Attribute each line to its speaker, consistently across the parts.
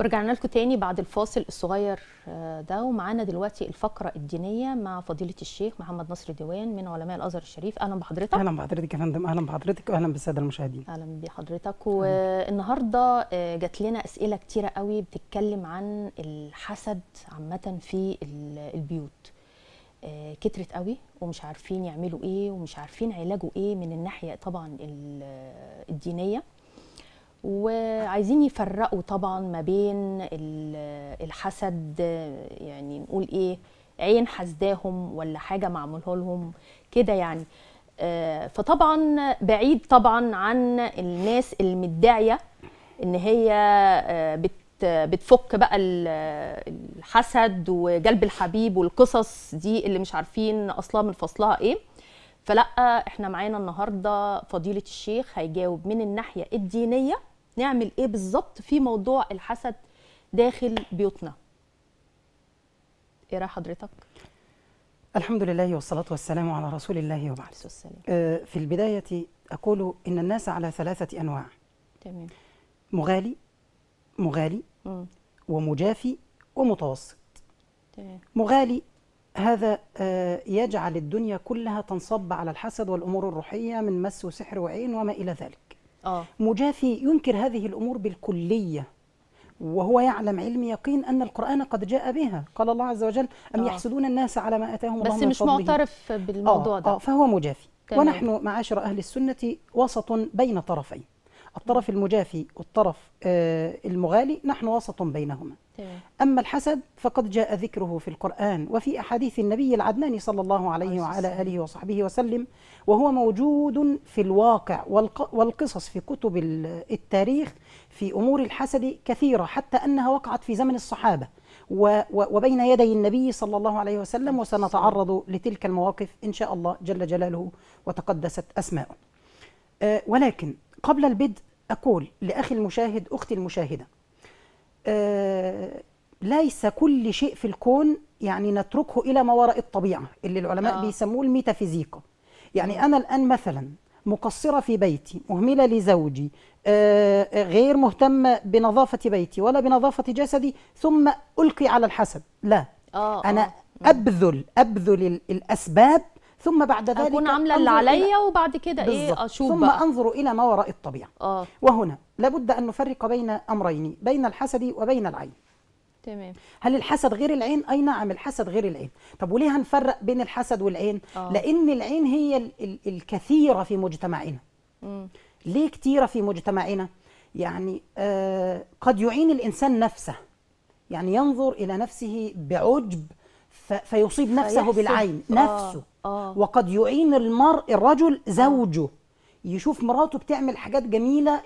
Speaker 1: ورجعنا لكم تاني بعد الفاصل الصغير آه، ده ومعانا دلوقتي الفقرة الدينية مع فضيلة الشيخ محمد نصر ديوان من علماء الأزهر الشريف أهلا بحضرتك أهلا بحضرتك يا فندم أهلا بحضرتك وأهلا بالسادة المشاهدين أهلا بحضرتك والنهاردة آه، جات لنا أسئلة كتيرة قوي بتتكلم عن الحسد عامة في البيوت آه، كترت قوي ومش عارفين يعملوا ايه ومش عارفين علاجه ايه من الناحيه طبعا الدينيه وعايزين يفرقوا طبعا ما بين الحسد يعني نقول ايه عين حسداهم ولا حاجه معموله لهم كده يعني آه، فطبعا بعيد طبعا عن الناس المدعيه ان هي آه، بت بتفك بقى الحسد وجلب الحبيب والقصص دي اللي مش عارفين اصلها من فصلها ايه فلا احنا معانا النهارده فضيله الشيخ هيجاوب من الناحيه الدينيه نعمل ايه بالظبط في موضوع الحسد داخل بيوتنا ايه راي حضرتك
Speaker 2: الحمد لله والصلاة والسلام على رسول الله وبعد آه، في البداية أقول إن الناس على ثلاثة أنواع تمام مغالي مغالي م. ومجافي ومتوسط تمام. مغالي هذا آه، يجعل الدنيا كلها تنصب على الحسد والأمور الروحية من مس وسحر وعين وما إلى ذلك آه. مجافي ينكر هذه الأمور بالكلية وهو يعلم علم يقين أن القرآن قد جاء بها قال الله عز وجل أم آه. يحسدون الناس على ما أتاهم الله بس مش معترف بالموضوع أوه. ده آه. فهو مجافي تمام. ونحن معاشر أهل السنة وسط بين طرفين الطرف المجافي والطرف آه، المغالي نحن وسط بينهما أما الحسد فقد جاء ذكره في القرآن وفي أحاديث النبي العدناني صلى الله عليه وعلى آله وصحبه وسلم وهو موجود في الواقع والقصص في كتب التاريخ في أمور الحسد كثيرة حتى أنها وقعت في زمن الصحابة وبين يدي النبي صلى الله عليه وسلم وسنتعرض لتلك المواقف إن شاء الله جل جلاله وتقدست أسماؤه آه، ولكن قبل البدء أقول لأخي المشاهد أختي المشاهدة أه ليس كل شيء في الكون يعني نتركه إلى ما وراء الطبيعة اللي العلماء آه. بيسموه الميتافيزيقا يعني أنا الآن مثلا مقصرة في بيتي مهملة لزوجي آه غير مهتمة بنظافة بيتي ولا بنظافة جسدي ثم ألقي على الحسد لا آه أنا آه. أبذل أبذل الأسباب ثم بعد ذلك اكون عامله اللي عليا
Speaker 1: وبعد كده ايه اشوف ثم بقى.
Speaker 2: انظر الى ما وراء الطبيعه آه. وهنا لابد ان نفرق بين امرين بين الحسد وبين العين تمام هل الحسد غير العين اي نعم الحسد غير العين طب وليه هنفرق بين الحسد والعين آه. لان العين هي ال ال الكثيره في مجتمعنا مم. ليه كثيره في مجتمعنا يعني آه قد يعين الانسان نفسه يعني ينظر الى نفسه بعجب فيصيب نفسه فيحسن. بالعين آه. نفسه آه. وقد يعين المرء الرجل زوجه آه. يشوف مراته بتعمل حاجات جميلة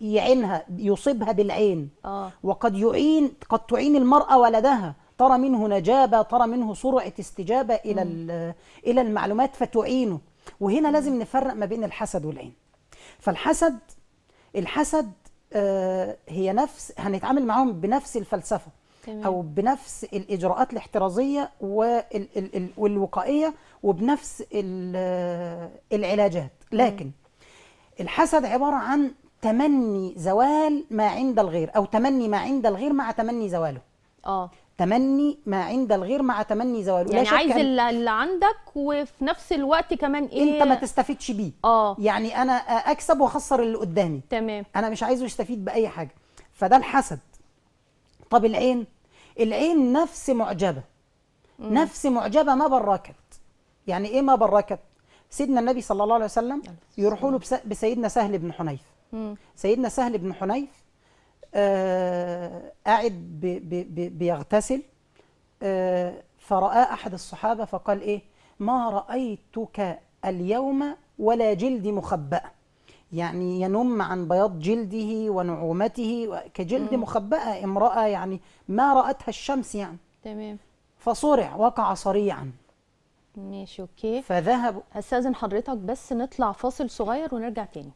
Speaker 2: يعينها يصيبها بالعين آه. وقد يعين قد تعين المرأة ولدها ترى منه نجابة ترى منه سرعة استجابة إلى إلى المعلومات فتعينه وهنا م. لازم نفرق ما بين الحسد والعين فالحسد الحسد آه هي نفس هنتعامل معاهم بنفس الفلسفة تمام. او بنفس الاجراءات الاحترازيه والوقائيه وبنفس العلاجات لكن الحسد عباره عن تمني زوال ما عند الغير او تمني ما عند الغير مع تمني زواله اه تمني ما عند الغير مع تمني زواله يعني عايز
Speaker 1: اللي عندك وفي نفس الوقت كمان ايه انت ما
Speaker 2: تستفيدش بيه اه يعني انا اكسب واخسر اللي قدامي تمام انا مش عايزه يستفيد باي حاجه فده الحسد طب العين العين نفس معجبه مم. نفس معجبه ما بركت يعني ايه ما بركت سيدنا النبي صلى الله عليه وسلم يروحوا له بسيدنا سهل بن حنيف مم. سيدنا سهل بن حنيف آه قاعد بي بي بيغتسل آه فرآه أحد الصحابة فقال إيه ما رأيتك اليوم ولا جلدي مخبأة يعني ينم عن بياض جلده ونعومته كجلد مم. مخبأة امرأة يعني ما رأتها الشمس يعني تمام فصرع وقع صريعا
Speaker 1: ماشي اوكي فذهب استاذن حضرتك بس نطلع فاصل صغير ونرجع تاني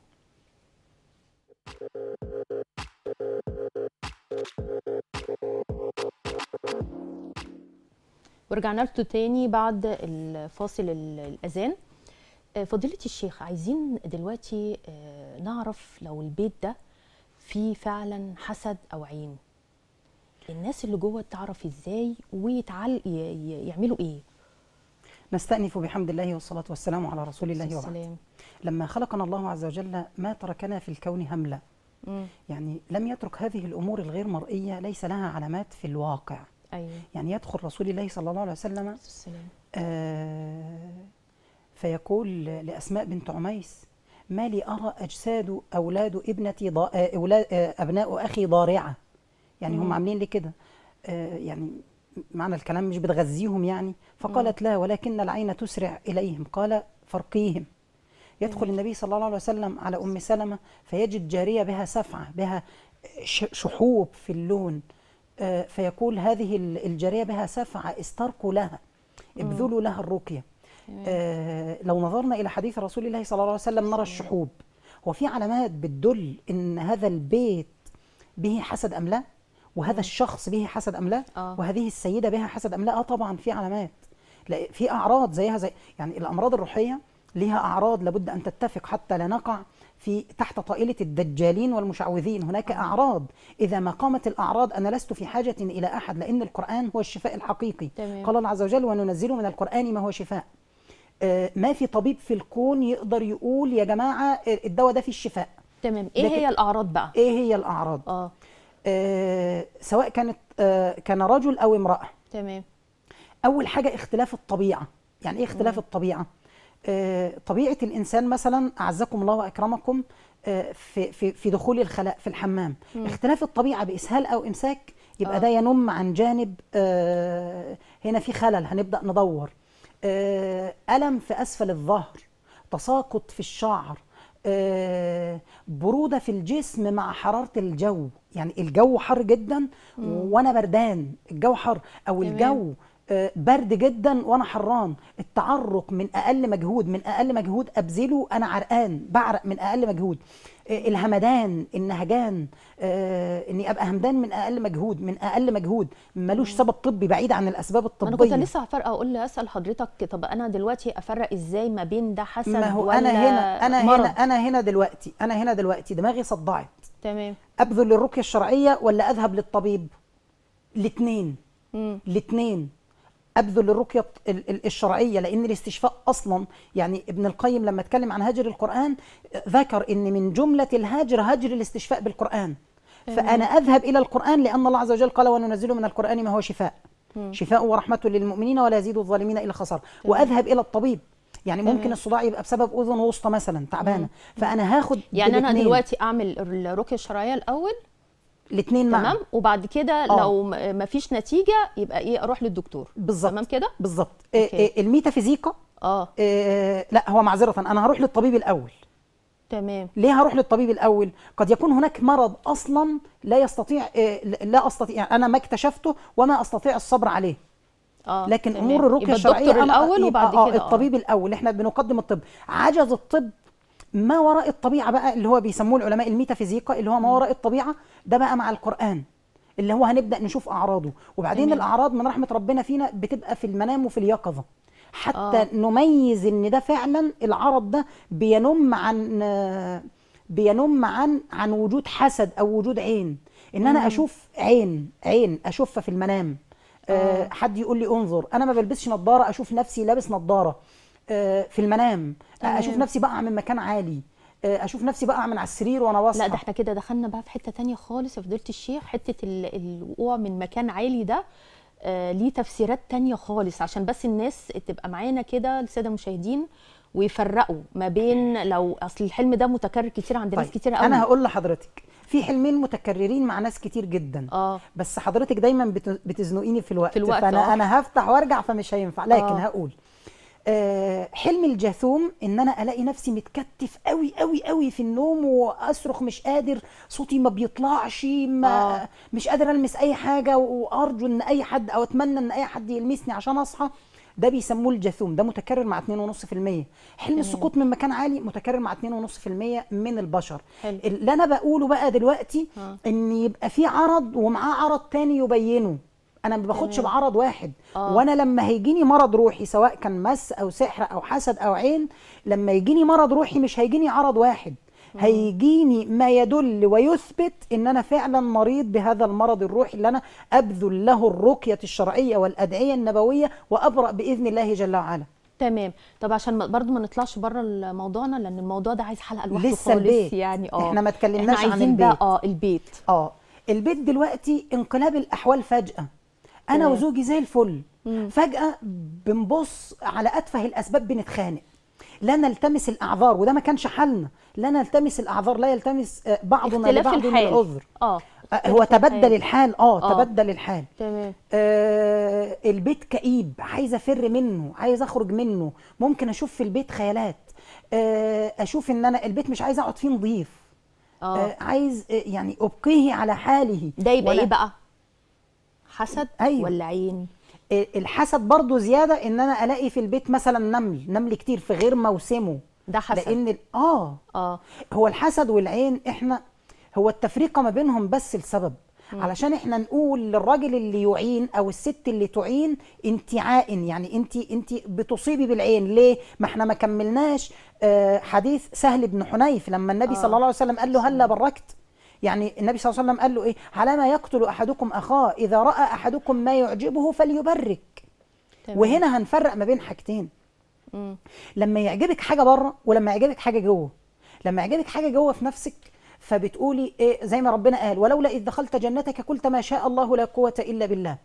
Speaker 1: ورجعنا لكم تاني بعد الفاصل الاذان آه، فضيلة الشيخ عايزين دلوقتي آه، نعرف لو البيت ده فيه فعلا حسد أو عين الناس اللي جوه تعرف ازاي ويتعل يعملوا ايه
Speaker 2: نستأنف بحمد الله والصلاة والسلام على رسول الله وبعد لما خلقنا الله عز وجل ما تركنا في الكون هملة يعني لم يترك هذه الأمور الغير مرئية ليس لها علامات في الواقع أيوة. يعني يدخل رسول الله صلى الله عليه وسلم آه فيقول لأسماء بنت عميس ما لي أرى أجساد أولاد ابنتي ضا... أولاد أبناء أخي ضارعة يعني هم عاملين لي كده آه، يعني معنى الكلام مش بتغذيهم يعني فقالت لا ولكن العين تسرع إليهم قال فرقيهم يدخل النبي صلى الله عليه وسلم على أم سلمة فيجد جارية بها سفعة بها شحوب في اللون آه، فيقول هذه الجارية بها سفعة استرقوا لها ابذلوا لها الرقية آه لو نظرنا إلى حديث رسول الله صلى الله عليه وسلم نرى الشحوب وفي علامات بتدل ان هذا البيت به حسد ام لا وهذا الشخص به حسد ام لا آه. وهذه السيده بها حسد ام لا اه طبعا في علامات في اعراض زيها زي يعني الامراض الروحيه ليها اعراض لابد ان تتفق حتى لا نقع في تحت طائله الدجالين والمشعوذين هناك آه. اعراض اذا ما قامت الاعراض انا لست في حاجه الى احد لان القران هو الشفاء الحقيقي تمام. قال الله عز وجل وننزل من القران ما هو شفاء آه، ما في طبيب في الكون يقدر يقول يا جماعه آه، الدواء ده فيه الشفاء تمام ايه هي الاعراض بقى ايه هي الاعراض اه, آه سواء كانت آه كان رجل او امراه تمام اول حاجه اختلاف الطبيعه يعني ايه اختلاف مم. الطبيعه آه طبيعه الانسان مثلا اعزكم الله واكرمكم آه في في في دخول الخلاء في الحمام مم. اختلاف الطبيعه باسهال او امساك يبقى آه. ده ينم عن جانب آه هنا في خلل هنبدا ندور آه، ألم في أسفل الظهر تساقط في الشعر آه، برودة في الجسم مع حرارة الجو يعني الجو حر جدا وأنا بردان الجو حر أو الجو آه، برد جدا وانا حران التعرق من اقل مجهود من اقل مجهود ابذله انا عرقان بعرق من اقل مجهود آه، الهمدان النهجان آه، اني ابقى همدان من اقل مجهود من اقل مجهود ملوش سبب طبي بعيد عن الاسباب الطبيه انا كنت لسه
Speaker 1: هفرق اقول اسال حضرتك طب انا دلوقتي افرق ازاي ما بين ده حسن ما هو ولا انا هنا انا مرض. هنا انا هنا
Speaker 2: دلوقتي انا هنا دلوقتي دماغي صدعت تمام ابذل للرقيه الشرعيه ولا اذهب للطبيب الاثنين الاثنين ابذل الرقيه الشرعيه لان الاستشفاء اصلا يعني ابن القيم لما اتكلم عن هجر القران ذكر ان من جمله الهجر هجر الاستشفاء بالقران
Speaker 1: إيه. فانا اذهب
Speaker 2: الى القران لان الله عز وجل قال وننزل من القران ما هو شفاء شفاء ورحمه للمؤمنين ولا يزيد الظالمين الا خسارة واذهب الى الطبيب يعني ممكن الصداع يبقى بسبب اذن وسطى مثلا تعبانه فانا
Speaker 1: هاخد يعني انا دلوقتي اعمل الرقيه الشرعيه الاول الاثنين معا تمام وبعد كده آه. لو ما فيش نتيجه يبقى ايه اروح للدكتور بالظبط تمام كده بالظبط آه، آه،
Speaker 2: الميتافيزيقا اه لا هو معذره انا هروح للطبيب الاول تمام ليه هروح للطبيب الاول قد يكون هناك مرض اصلا لا يستطيع لا استطيع يعني انا ما اكتشفته وما استطيع الصبر عليه
Speaker 1: آه لكن امور الرقيه الشرعيه الاول وبعد كده آه الطبيب
Speaker 2: الاول احنا بنقدم الطب عجز الطب ما وراء الطبيعه بقى اللي هو بيسموه العلماء الميتافيزيقا اللي هو ما وراء الطبيعه ده بقى مع القران اللي هو هنبدا نشوف اعراضه وبعدين أمين. الاعراض من رحمه ربنا فينا بتبقى في المنام وفي اليقظه حتى آه. نميز ان ده فعلا العرض ده بينم عن بينم عن عن وجود حسد او وجود عين ان انا مم. اشوف عين عين اشوفها في المنام آه. آه. حد يقول لي انظر انا ما بلبسش نظاره اشوف نفسي لابس نظاره آه، في المنام آه، اشوف نفسي بقع من مكان عالي آه،
Speaker 1: اشوف نفسي بقع من على السرير وانا واصحى لا ده احنا كده دخلنا بقى في حته ثانيه خالص يا فضيله الشيخ حته الوقوع من مكان عالي ده ليه تفسيرات تانية خالص عشان بس الناس تبقى معانا كده الساده المشاهدين ويفرقوا ما بين لو اصل الحلم ده متكرر كتير عند طيب. ناس كتير قوي انا هقول لحضرتك في حلمين متكررين مع ناس كتير جدا آه.
Speaker 2: بس حضرتك دايما بتزنقيني في الوقت, في الوقت فانا آه. انا هفتح وارجع فمش هينفع لكن آه. هقول آه، حلم الجاثوم ان انا الاقي نفسي متكتف قوي قوي قوي في النوم واصرخ مش قادر صوتي ما بيطلعش ما آه. مش قادر المس اي حاجه وارجو ان اي حد او اتمنى ان اي حد يلمسني عشان اصحى ده بيسموه الجاثوم ده متكرر مع 2.5% حلم مم. السقوط من مكان عالي متكرر مع 2.5% من البشر حلو. اللي انا بقوله بقى دلوقتي آه. ان يبقى في عرض ومعاه عرض تاني يبينه انا ما باخدش بعرض واحد آه. وانا لما هيجيني مرض روحي سواء كان مس او سحر او حسد او عين لما يجيني مرض روحي مش هيجيني عرض واحد مم. هيجيني ما يدل ويثبت ان انا فعلا مريض بهذا المرض الروحي اللي انا ابذل له الرقيه الشرعيه والادعيه النبويه وابرا باذن الله
Speaker 1: جل وعلا تمام طب عشان برضو ما نطلعش بره موضوعنا لان الموضوع ده عايز حلقه لوحده خالص البيت. يعني اه احنا ما اتكلمناش عن البيت
Speaker 2: اه البيت اه البيت دلوقتي انقلاب الاحوال فجاه انا وزوجي زي الفل مم. فجاه بنبص على اتفه الاسباب بنتخانق لا نلتمس الاعذار وده ما كانش حالنا لا نلتمس الاعذار لا يلتمس آه، بعضنا لبعض العذر اه, آه، هو تبدل الحال آه،, اه تبدل الحال تمام آه البيت كئيب عايز افر منه عايز اخرج منه ممكن اشوف في البيت خيالات آه اشوف ان انا البيت مش عايز اقعد فيه نظيف آه عايز يعني ابقيه على حاله ده يبقى ايه بقى حسد أيوة. ولا عين الحسد برضو زياده ان انا الاقي في البيت مثلا نمل نمل كتير في غير موسمه ده حسد لان اه اه هو الحسد والعين احنا هو التفرقه ما بينهم بس لسبب مم. علشان احنا نقول للراجل اللي يعين او الست اللي تعين انت عائن يعني انت انت بتصيبي بالعين ليه ما احنا ما كملناش آه، حديث سهل بن حنيف لما النبي آه. صلى الله عليه وسلم قال له هلا بركت يعني النبي صلى الله عليه وسلم قال له ايه على ما يقتل احدكم اخاه اذا راى احدكم ما يعجبه فليبرك تمام. وهنا هنفرق ما بين حاجتين مم. لما يعجبك حاجه بره ولما يعجبك حاجه جوه لما يعجبك حاجه جوه في نفسك فبتقولي إيه زي ما ربنا قال ولولا اذ دخلت جنتك قلت ما شاء الله لا قوه الا بالله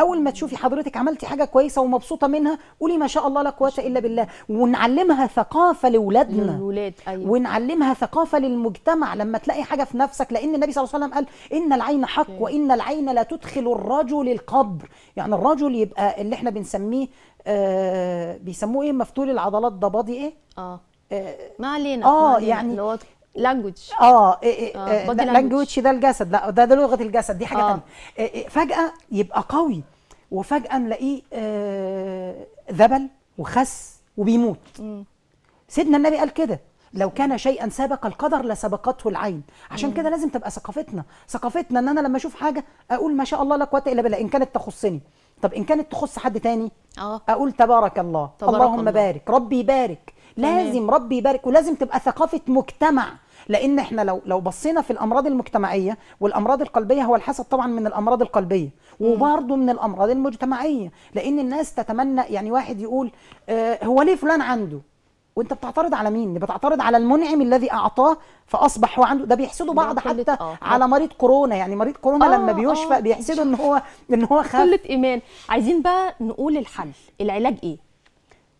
Speaker 2: اول ما تشوفي حضرتك عملتي حاجه كويسه ومبسوطه منها قولي ما شاء الله لا قوه الا بالله ونعلمها ثقافه لاولادنا للولاد أيوة. ونعلمها ثقافه للمجتمع لما تلاقي حاجه في نفسك لان النبي صلى الله عليه وسلم قال ان العين حق وان العين لا تدخل الرجل القبر يعني الرجل يبقى اللي احنا بنسميه آه بيسموه ايه مفتول العضلات ضباضي ايه
Speaker 1: آه. اه, ما علينا اه ما علينا. يعني لانجوج اه, إيه، إيه، آه إيه، لانجوج
Speaker 2: ده الجسد لا ده, ده لغه الجسد دي حاجه آه. ثانيه فجاه يبقى قوي وفجاه نلاقيه آه، ذبل وخس وبيموت م. سيدنا النبي قال كده لو كان شيئا سبق القدر لسبقته العين عشان كده لازم تبقى ثقافتنا ثقافتنا ان انا لما اشوف حاجه اقول ما شاء الله لا قوه الا بالله ان كانت تخصني طب ان كانت تخص حد تاني آه. اقول تبارك الله تبارك اللهم الله. بارك ربي يبارك لازم ربي يبارك ولازم تبقى ثقافه مجتمع لان احنا لو لو بصينا في الامراض المجتمعيه والامراض القلبيه هو الحسد طبعا من الامراض القلبيه وبرضه من الامراض المجتمعيه لان الناس تتمنى يعني واحد يقول آه هو ليه فلان عنده وانت بتعترض على مين؟ بتعترض على المنعم الذي اعطاه فاصبح هو عنده ده بيحسدوا بعض حتى آه. على مريض كورونا يعني مريض كورونا آه لما بيشفى آه.
Speaker 1: بيحسدوا ان هو ان هو خف قله ايمان عايزين بقى نقول الحل العلاج ايه؟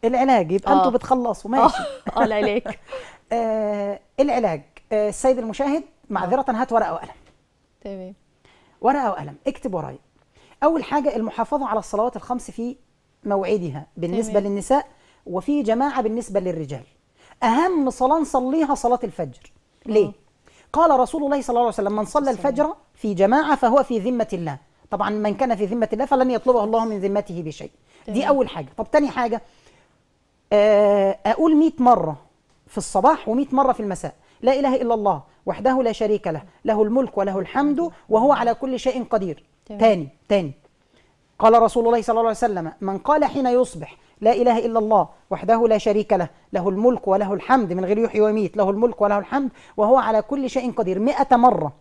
Speaker 1: العلاج يبقى انتوا آه. بتخلصوا ماشي اه العلاج آه العلاج
Speaker 2: آه السيد المشاهد معذره آه. هات ورقه وقلم تمام ورقه وقلم اكتب ورايا اول حاجه المحافظه على الصلوات الخمس في موعدها بالنسبه تمام. للنساء وفي جماعه بالنسبه للرجال اهم صلاه نصليها صلاه الفجر آه. ليه أوه. قال رسول الله صلى الله عليه وسلم من صلى الفجر في جماعه فهو في ذمه الله طبعا من كان في ذمه الله فلن يطلبه الله من ذمته بشيء دي اول حاجه طب تاني حاجه آه، اقول 100 مره في الصباح و100 مره في المساء لا اله الا الله وحده لا شريك له له الملك وله الحمد وهو على كل شيء قدير تاني تاني قال رسول الله صلى الله عليه وسلم من قال حين يصبح لا إله إلا الله وحده لا شريك له له الملك وله الحمد من غير يحيي ويميت له الملك وله الحمد وهو على كل شيء قدير 100 مرة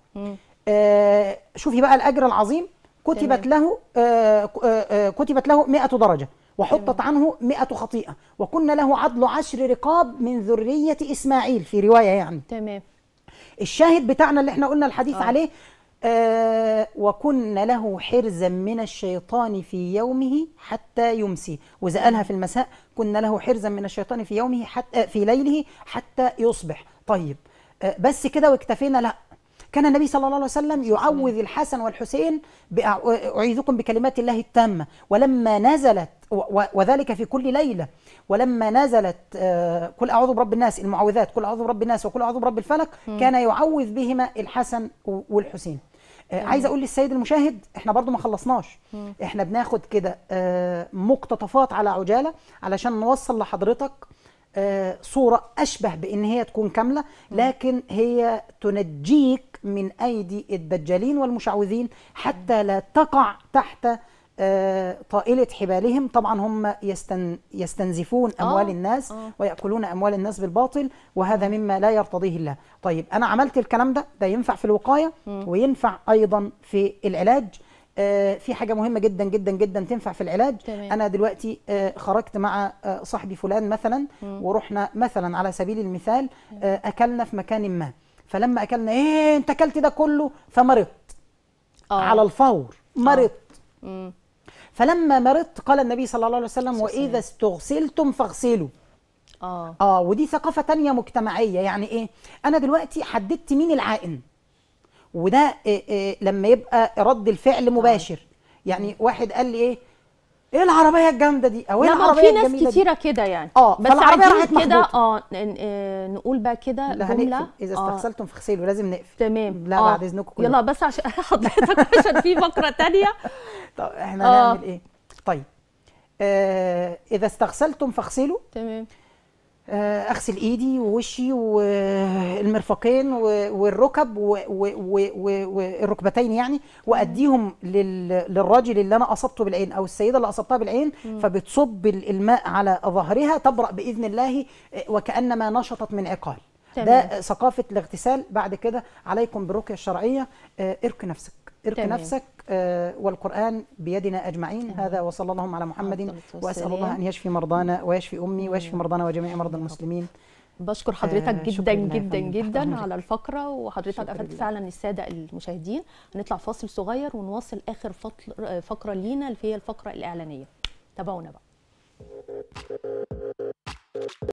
Speaker 2: آه شوفي بقى الأجر العظيم كتبت له آه،, آه آه كتبت له 100 درجة وحطت عنه مئة خطيئة وكنا له عدل عشر رقاب من ذرية إسماعيل في رواية يعني تمام الشاهد بتاعنا اللي احنا قلنا الحديث أوه. عليه آه وكنا له حرزا من الشيطان في يومه حتى يمسي وإذا قالها في المساء كنا له حرزا من الشيطان في يومه حتى آه، في ليله حتى يصبح طيب آه بس كده واكتفينا لا كان النبي صلى الله عليه وسلم يعوذ الحسن والحسين أعيذكم بكلمات الله التامة ولما نزلت وذلك في كل ليلة ولما نزلت كل آه، أعوذ برب الناس المعوذات كل أعوذ برب الناس وكل أعوذ برب الفلك كان يعوذ بهما الحسن والحسين آه، عايز اقول للسيد المشاهد احنا برضو ما خلصناش احنا بناخد كده آه، مقتطفات على عجاله علشان نوصل لحضرتك آه، صورة أشبه بإن هي تكون كاملة لكن هي تنجيك من أيدي الدجالين والمشعوذين حتى لا تقع تحت آه، طائلة حبالهم طبعا هم يستن يستنزفون آه، أموال الناس ويأكلون أموال الناس بالباطل وهذا مما لا يرتضيه الله طيب أنا عملت الكلام ده ده ينفع في الوقاية وينفع أيضا في العلاج آه، في حاجه مهمه جدا جدا جدا تنفع في العلاج تمام. انا دلوقتي آه، خرجت مع آه، صاحبي فلان مثلا م. ورحنا مثلا على سبيل المثال اكلنا في مكان ما فلما اكلنا ايه انت اكلت ده كله فمرضت آه. على الفور مرضت فلما مرضت قال النبي صلى الله عليه وسلم واذا استغسلتم فاغسلوا اه اه ودي ثقافه تانية مجتمعيه يعني ايه انا دلوقتي حددت مين العائن وده لما يبقى رد الفعل آه. مباشر يعني واحد قال لي ايه ايه العربيه الجامده دي او ايه العربيه الجميله في ناس كتيره
Speaker 1: كده يعني اه بس عايزين كده آه،, اه نقول بقى كده جمله اذا استحصلتم آه. في خسيل ولازم نقفل تمام لا آه. بعد اذنكم كلهم يلا بس عشان حضرتك عشان في فقره ثانيه
Speaker 2: طب احنا آه. هنعمل ايه طيب آه اذا استغسلتم فاغسلوا تمام آه، اغسل ايدي ووشي والمرفقين والركب والركبتين يعني واديهم للراجل اللي انا اصبته بالعين او السيده اللي اصبتها بالعين فبتصب الماء على ظهرها تبرا باذن الله آه، وكانما نشطت من عقال ده ثقافه الاغتسال بعد كده عليكم بالرقيه الشرعيه آه، ارك نفسك ارق نفسك آه، والقرآن بيدنا أجمعين تمام. هذا وصلى اللهم على محمد وأسأل الله أن يشفي مرضانا ويشفي أمي ويشفي مرضانا وجميع مرضى المسلمين بشكر حضرتك آه جدا جدا
Speaker 1: جدا على الفقره وحضرتك افدت فعلا الساده المشاهدين هنطلع فاصل صغير ونواصل اخر آه، فقره لينا اللي هي الفقره الاعلانيه تابعونا بقى